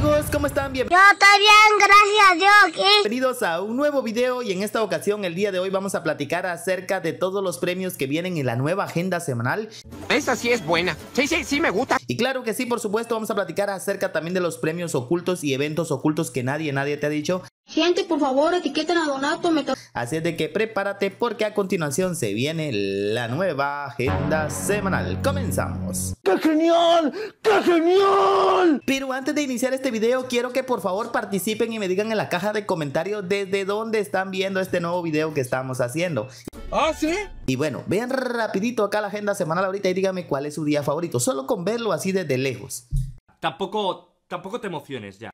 amigos, ¿cómo están? Bien... Yo estoy bien, gracias Dios. Bienvenidos a un nuevo video y en esta ocasión, el día de hoy vamos a platicar acerca de todos los premios que vienen en la nueva agenda semanal. Esta sí es buena. Sí, sí, sí me gusta. Y claro que sí, por supuesto, vamos a platicar acerca también de los premios ocultos y eventos ocultos que nadie, nadie te ha dicho. Gente, por favor, etiqueten a Donato. Así es de que prepárate porque a continuación se viene la nueva agenda semanal. Comenzamos. ¡Qué genial! ¡Qué genial! Pero antes de iniciar este video, quiero que por favor participen y me digan en la caja de comentarios desde dónde están viendo este nuevo video que estamos haciendo. ¿Ah, sí? Y bueno, vean rapidito acá la agenda semanal ahorita y díganme cuál es su día favorito. Solo con verlo así desde lejos. Tampoco, tampoco te emociones ya.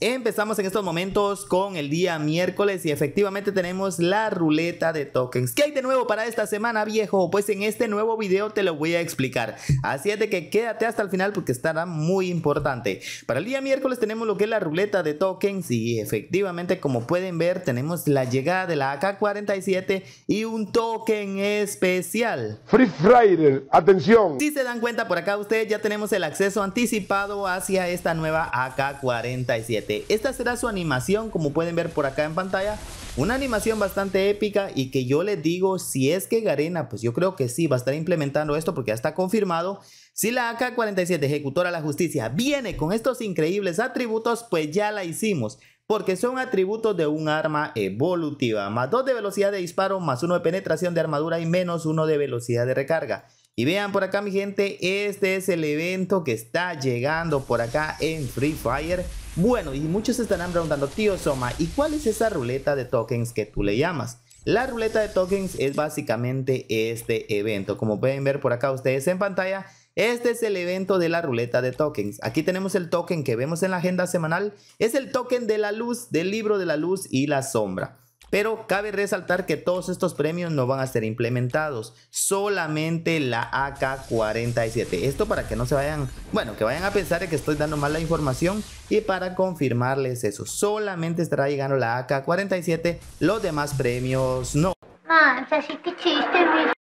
Empezamos en estos momentos con el día miércoles y efectivamente tenemos la ruleta de tokens. ¿Qué hay de nuevo para esta semana, viejo? Pues en este nuevo video te lo voy a explicar. Así es de que quédate hasta el final porque estará muy importante. Para el día miércoles tenemos lo que es la ruleta de tokens y efectivamente como pueden ver tenemos la llegada de la AK-47 y un token especial. Free Friday, atención. Si se dan cuenta por acá ustedes ya tenemos el acceso anticipado hacia esta nueva AK-47. Esta será su animación como pueden ver por acá en pantalla. Una animación bastante épica y que yo les digo si es que Garena, pues yo creo que sí va a estar implementando esto porque ya está confirmado. Si la AK-47 ejecutora la justicia viene con estos increíbles atributos, pues ya la hicimos porque son atributos de un arma evolutiva, más 2 de velocidad de disparo, más 1 de penetración de armadura y menos 1 de velocidad de recarga. Y vean por acá mi gente, este es el evento que está llegando por acá en Free Fire. Bueno, y muchos estarán preguntando, tío Soma, ¿y cuál es esa ruleta de tokens que tú le llamas? La ruleta de tokens es básicamente este evento. Como pueden ver por acá ustedes en pantalla, este es el evento de la ruleta de tokens. Aquí tenemos el token que vemos en la agenda semanal. Es el token de la luz, del libro de la luz y la sombra. Pero cabe resaltar que todos estos premios no van a ser implementados, solamente la AK-47. Esto para que no se vayan, bueno, que vayan a pensar que estoy dando mala información y para confirmarles eso, solamente estará llegando la AK-47, los demás premios no.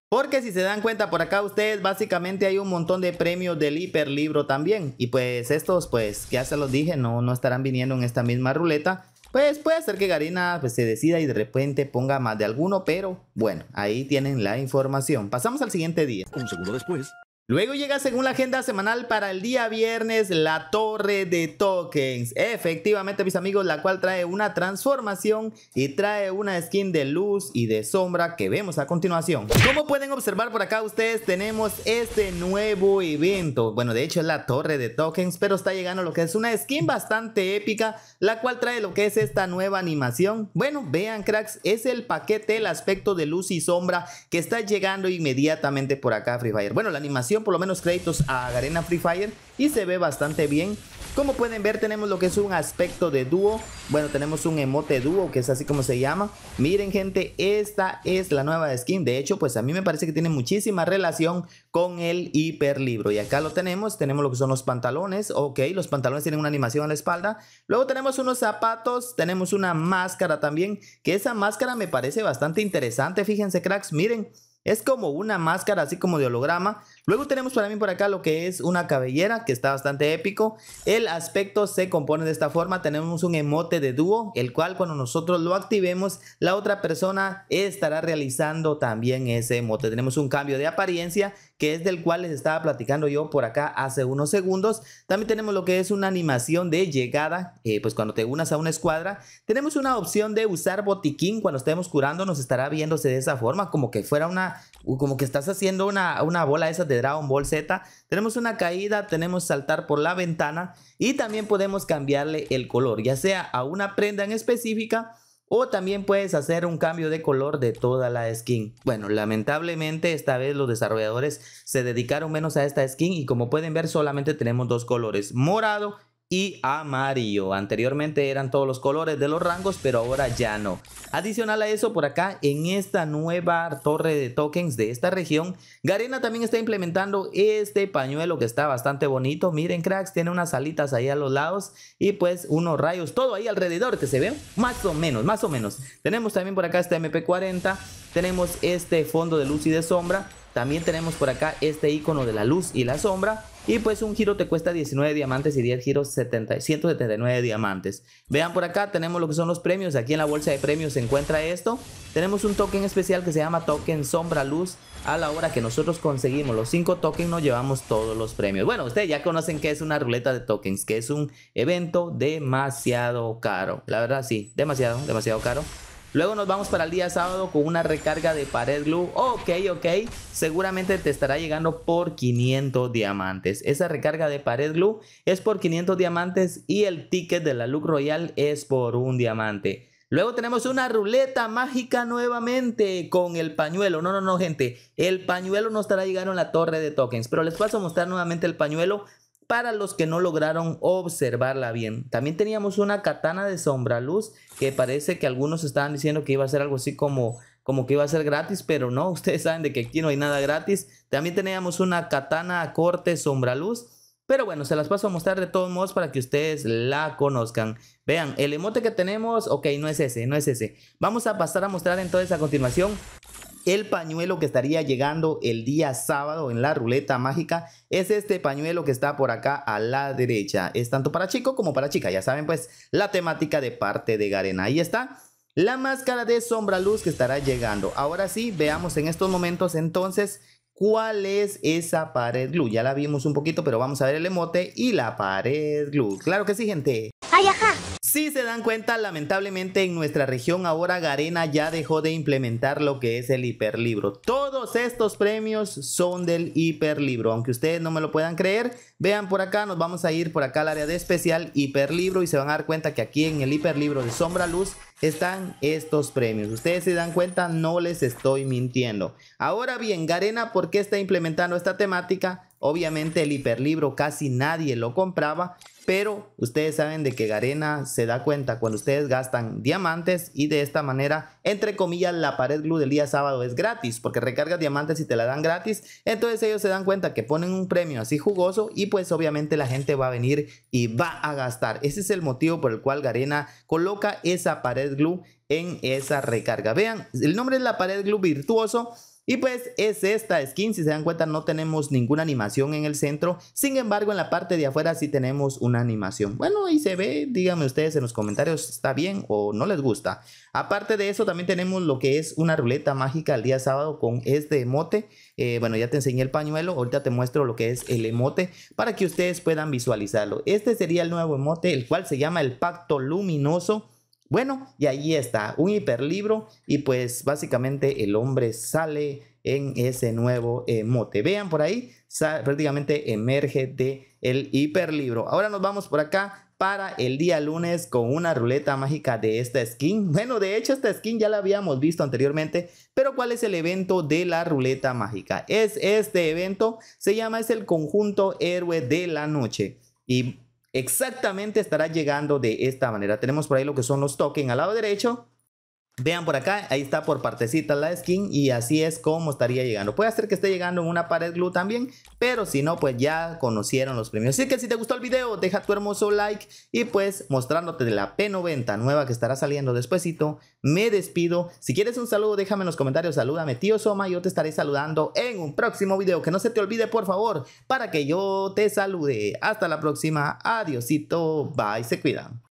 porque si se dan cuenta por acá ustedes, básicamente hay un montón de premios del hiperlibro también. Y pues estos, pues ya se los dije, no, no estarán viniendo en esta misma ruleta. Pues puede ser que Garina pues, se decida y de repente ponga más de alguno, pero bueno, ahí tienen la información. Pasamos al siguiente día. Un segundo después. Luego llega según la agenda semanal para el día viernes la torre de tokens. Efectivamente mis amigos, la cual trae una transformación y trae una skin de luz y de sombra que vemos a continuación. Como pueden observar por acá ustedes tenemos este nuevo evento. Bueno de hecho es la torre de tokens pero está llegando lo que es una skin bastante épica la cual trae lo que es esta nueva animación. Bueno vean cracks es el paquete el aspecto de luz y sombra que está llegando inmediatamente por acá Free Fire. Bueno la animación por lo menos créditos a Garena Free Fire y se ve bastante bien. Como pueden ver tenemos lo que es un aspecto de dúo, bueno tenemos un emote dúo que es así como se llama. Miren gente, esta es la nueva skin, de hecho pues a mí me parece que tiene muchísima relación con el hiperlibro. Y acá lo tenemos, tenemos lo que son los pantalones, ok, los pantalones tienen una animación a la espalda. Luego tenemos unos zapatos, tenemos una máscara también, que esa máscara me parece bastante interesante, fíjense cracks, miren. Es como una máscara así como de holograma. Luego tenemos para mí por acá lo que es una cabellera que está bastante épico. El aspecto se compone de esta forma. Tenemos un emote de dúo, el cual cuando nosotros lo activemos, la otra persona estará realizando también ese emote. Tenemos un cambio de apariencia que es del cual les estaba platicando yo por acá hace unos segundos. También tenemos lo que es una animación de llegada, eh, pues cuando te unas a una escuadra. Tenemos una opción de usar botiquín cuando estemos curando, nos estará viéndose de esa forma, como que fuera una, como que estás haciendo una, una bola esa de Dragon Ball Z. Tenemos una caída, tenemos saltar por la ventana y también podemos cambiarle el color, ya sea a una prenda en específica o también puedes hacer un cambio de color de toda la skin. Bueno, lamentablemente esta vez los desarrolladores se dedicaron menos a esta skin y como pueden ver solamente tenemos dos colores, morado y amarillo. Anteriormente eran todos los colores de los rangos, pero ahora ya no. Adicional a eso, por acá en esta nueva torre de tokens de esta región, Garena también está implementando este pañuelo que está bastante bonito. Miren, cracks, tiene unas alitas ahí a los lados y pues unos rayos, todo ahí alrededor que se ve más o menos, más o menos. Tenemos también por acá este MP40, tenemos este fondo de luz y de sombra también tenemos por acá este icono de la luz y la sombra. Y pues un giro te cuesta 19 diamantes y 10 giros 179 diamantes. Vean por acá, tenemos lo que son los premios. Aquí en la bolsa de premios se encuentra esto. Tenemos un token especial que se llama token sombra luz. A la hora que nosotros conseguimos los 5 tokens nos llevamos todos los premios. Bueno, ustedes ya conocen que es una ruleta de tokens, que es un evento demasiado caro. La verdad sí, demasiado, demasiado caro. Luego nos vamos para el día sábado con una recarga de pared glue. Ok, ok. Seguramente te estará llegando por 500 diamantes. Esa recarga de pared glue es por 500 diamantes y el ticket de la Look Royal es por un diamante. Luego tenemos una ruleta mágica nuevamente con el pañuelo. No, no, no, gente. El pañuelo no estará llegando en la torre de tokens. Pero les paso a mostrar nuevamente el pañuelo para los que no lograron observarla bien. También teníamos una katana de sombra luz que parece que algunos estaban diciendo que iba a ser algo así como como que iba a ser gratis, pero no, ustedes saben de que aquí no hay nada gratis. También teníamos una katana corte corte luz pero bueno, se las paso a mostrar de todos modos para que ustedes la conozcan. Vean, el emote que tenemos, ok, no es ese, no es ese. Vamos a pasar a mostrar entonces a continuación el pañuelo que estaría llegando el día sábado en la ruleta mágica es este pañuelo que está por acá a la derecha. Es tanto para chico como para chica. Ya saben pues la temática de parte de Garena. Ahí está. La máscara de sombra luz que estará llegando. Ahora sí, veamos en estos momentos entonces cuál es esa pared glue. Ya la vimos un poquito, pero vamos a ver el emote y la pared glue. Claro que sí, gente. Si se dan cuenta, lamentablemente en nuestra región ahora Garena ya dejó de implementar lo que es el hiperlibro. Todos estos premios son del hiperlibro. Aunque ustedes no me lo puedan creer, vean por acá, nos vamos a ir por acá al área de especial hiperlibro y se van a dar cuenta que aquí en el hiperlibro de Sombra Luz están estos premios. Ustedes se dan cuenta, no les estoy mintiendo. Ahora bien, Garena, ¿por qué está implementando esta temática? Obviamente el hiperlibro casi nadie lo compraba, pero ustedes saben de que Garena se da cuenta cuando ustedes gastan diamantes y de esta manera, entre comillas, la pared glue del día sábado es gratis porque recargas diamantes y te la dan gratis. Entonces ellos se dan cuenta que ponen un premio así jugoso y pues obviamente la gente va a venir y va a gastar. Ese es el motivo por el cual Garena coloca esa pared glue en esa recarga. Vean, el nombre es la pared glue virtuoso y pues es esta skin, si se dan cuenta no tenemos ninguna animación en el centro, sin embargo en la parte de afuera sí tenemos una animación. Bueno, y se ve, díganme ustedes en los comentarios, ¿está bien o no les gusta? Aparte de eso también tenemos lo que es una ruleta mágica el día sábado con este emote. Eh, bueno, ya te enseñé el pañuelo, ahorita te muestro lo que es el emote para que ustedes puedan visualizarlo. Este sería el nuevo emote, el cual se llama el Pacto Luminoso. Bueno, y ahí está, un hiperlibro y pues básicamente el hombre sale en ese nuevo eh, mote. Vean por ahí, prácticamente emerge de el hiperlibro. Ahora nos vamos por acá para el día lunes con una ruleta mágica de esta skin. Bueno, de hecho esta skin ya la habíamos visto anteriormente, pero ¿cuál es el evento de la ruleta mágica? Es este evento, se llama es el conjunto héroe de la noche. Y exactamente estará llegando de esta manera. Tenemos por ahí lo que son los tokens al lado derecho Vean por acá, ahí está por partecita la skin y así es como estaría llegando. Puede ser que esté llegando en una pared glue también, pero si no, pues ya conocieron los premios. Así que si te gustó el video, deja tu hermoso like y pues mostrándote de la P90 nueva que estará saliendo despuesito, me despido. Si quieres un saludo, déjame en los comentarios, salúdame tío Soma, yo te estaré saludando en un próximo video. Que no se te olvide, por favor, para que yo te salude. Hasta la próxima, adiosito, bye, se cuidan.